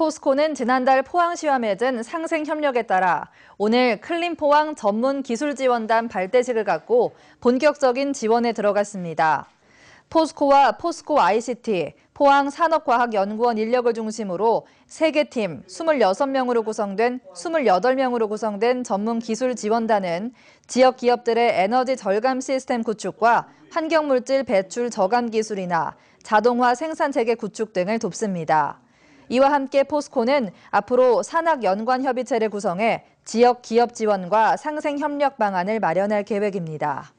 포스코는 지난달 포항시와 맺은 상생 협력에 따라 오늘 클린포항 전문 기술지원단 발대식을 갖고 본격적인 지원에 들어갔습니다. 포스코와 포스코 ICT, 포항 산업과학연구원 인력을 중심으로 3개 팀 26명으로 구성된 28명으로 구성된 전문 기술 지원단은 지역 기업들의 에너지 절감 시스템 구축과 환경물질 배출 저감 기술이나 자동화 생산 체계 구축 등을 돕습니다. 이와 함께 포스코는 앞으로 산학 연관 협의체를 구성해 지역 기업 지원과 상생 협력 방안을 마련할 계획입니다.